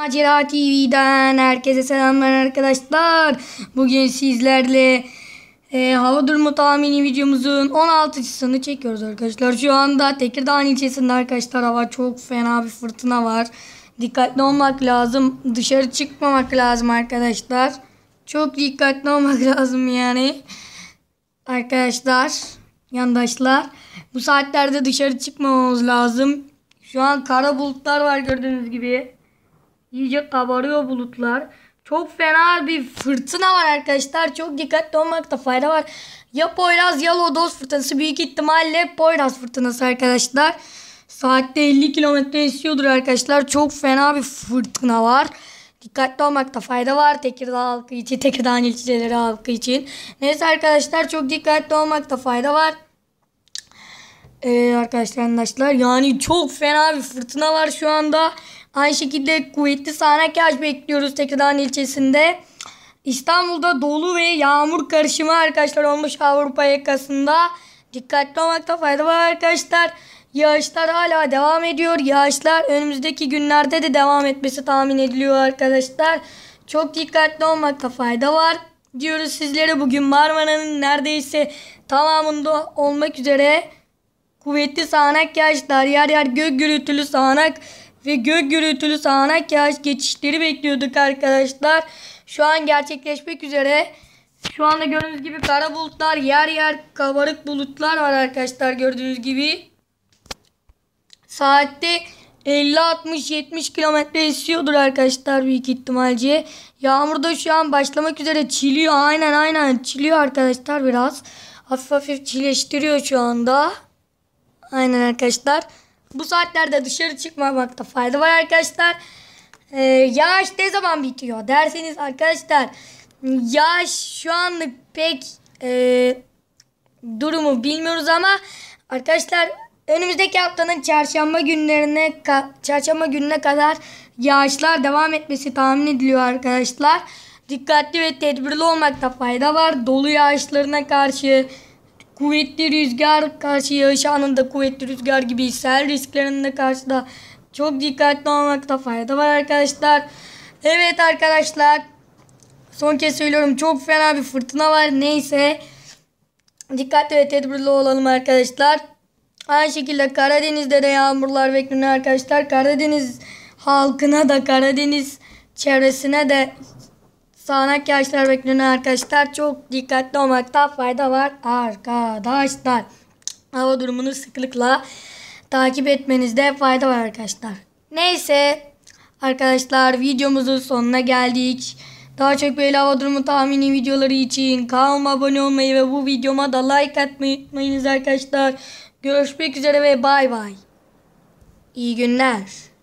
Macera TV'den herkese selamlar arkadaşlar. Bugün sizlerle e, hava durumu tahmini videomuzun 16.sını çekiyoruz arkadaşlar. Şu anda Tekirdağ ilçesinde arkadaşlar hava çok fena bir fırtına var. Dikkatli olmak lazım. Dışarı çıkmamak lazım arkadaşlar. Çok dikkatli olmak lazım yani. Arkadaşlar, yandaşlar bu saatlerde dışarı çıkmamamız lazım. Şu an kara bulutlar var gördüğünüz gibi iyice kabarıyor bulutlar. Çok fena bir fırtına var arkadaşlar. Çok dikkatli olmakta fayda var. Ya Poyraz ya Lodos fırtınası. Büyük ihtimalle Poyraz fırtınası arkadaşlar. Saatte 50 kilometre esiyordur arkadaşlar. Çok fena bir fırtına var. Dikkatli olmakta fayda var Tekirdağ halkı için, Tekirdağ ilçeleri halkı için. Neyse arkadaşlar çok dikkatli olmakta fayda var. Ee, arkadaşlar arkadaşlar yani çok fena bir fırtına var şu anda. Aynı şekilde kuvvetli sağanak yağış bekliyoruz Tekirdağ ilçesinde. İstanbul'da dolu ve yağmur karışımı arkadaşlar olmuş Avrupa yakasında. Dikkatli olmakta fayda var arkadaşlar. Yağışlar hala devam ediyor. Yağışlar önümüzdeki günlerde de devam etmesi tahmin ediliyor arkadaşlar. Çok dikkatli olmakta fayda var. Diyoruz sizlere bugün Marmara'nın neredeyse tamamında olmak üzere kuvvetli sağanak yağışlar, yer yer gök gürültülü sağanak ve gök gürültülü sağanak yağış geçişleri bekliyorduk arkadaşlar. Şu an gerçekleşmek üzere. Şu anda gördüğünüz gibi kara bulutlar yer yer kabarık bulutlar var arkadaşlar gördüğünüz gibi. Saatte 50-60-70 kilometre esiyordur arkadaşlar büyük ihtimalce. Yağmur da şu an başlamak üzere çiliyor. Aynen aynen çiliyor arkadaşlar biraz. Hafif hafif çileştiriyor şu anda. Aynen arkadaşlar bu saatlerde dışarı çıkmamakta fayda var arkadaşlar. Ee, yağış ne zaman bitiyor derseniz arkadaşlar yağış şu anlık pek e, durumu bilmiyoruz ama arkadaşlar önümüzdeki haftanın çarşamba günlerine çarşamba gününe kadar yağışlar devam etmesi tahmin ediliyor arkadaşlar. Dikkatli ve tedbirli olmakta fayda var. Dolu yağışlarına karşı Kuvvetli rüzgar karşı yağış anında kuvvetli rüzgar gibi sel risklerinde karşıda çok dikkatli olmakta fayda var arkadaşlar. Evet arkadaşlar son kez söylüyorum çok fena bir fırtına var neyse dikkatli ve tedbirli olalım arkadaşlar. Aynı şekilde Karadeniz'de de yağmurlar bekleniyor arkadaşlar. Karadeniz halkına da Karadeniz çevresine de Sağanak yağışlar bekleniyor arkadaşlar. Çok dikkatli olmakta fayda var arkadaşlar. Hava durumunu sıklıkla takip etmenizde fayda var arkadaşlar. Neyse arkadaşlar videomuzun sonuna geldik. Daha çok böyle hava durumu tahmini videoları için kanalıma abone olmayı ve bu videoma da like atmayı unutmayınız arkadaşlar. Görüşmek üzere ve bay bay. İyi günler.